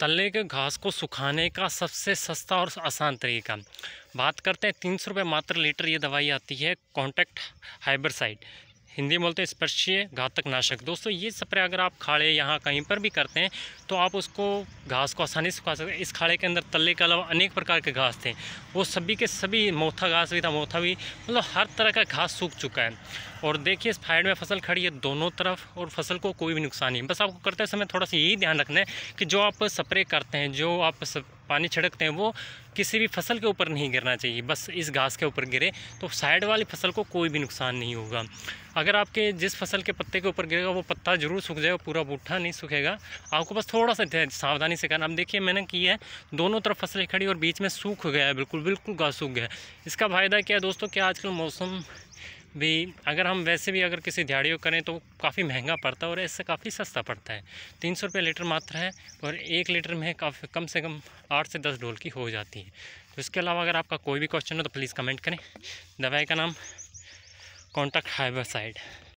तलने के घास को सुखाने का सबसे सस्ता और आसान तरीका बात करते हैं तीन सौ रुपये मात्र लीटर ये दवाई आती है कॉन्टैक्ट हाइब्रसाइड हिंदी में बोलते हैं स्पर्शीय घातक नाशक दोस्तों ये स्प्रे अगर आप खाड़े यहाँ कहीं पर भी करते हैं तो आप उसको घास को आसानी से सुखा सकते हैं इस खाड़े के अंदर तल्ले के अलावा अनेक प्रकार के घास थे वो सभी के सभी मोथा घास भी था मोथा भी मतलब हर तरह का घास सूख चुका है और देखिए इस फाइड में फसल खड़ी है दोनों तरफ और फसल को कोई भी नुकसान नहीं बस आपको करते समय थोड़ा सा यही ध्यान रखना है कि जो आप स्प्रे करते हैं जो आप पानी छिड़कते हैं वो किसी भी फसल के ऊपर नहीं गिरना चाहिए बस इस घास के ऊपर गिरे तो साइड वाली फसल को कोई भी नुकसान नहीं होगा अगर आपके जिस फसल के पत्ते के ऊपर गिरेगा वो पत्ता जरूर सूख जाएगा पूरा बूठा नहीं सूखेगा आपको बस थोड़ा सा सावधानी से करना अब देखिए मैंने की है दोनों तरफ फसलें खड़ी और बीच में सूख गया है बिल्कुल बिल्कुल घास सूख गया है इसका फ़ायदा क्या है दोस्तों क्या आजकल मौसम भी अगर हम वैसे भी अगर किसी दिहाड़ी को करें तो काफ़ी महंगा पड़ता है और इससे काफ़ी सस्ता पड़ता है तीन सौ रुपये लीटर मात्र है और एक लीटर में काफ़ी कम से कम आठ से दस ढोल की हो जाती है तो इसके अलावा अगर आपका कोई भी क्वेश्चन हो तो प्लीज़ कमेंट करें दवाई का नाम कॉन्टैक्ट हाइबर साइड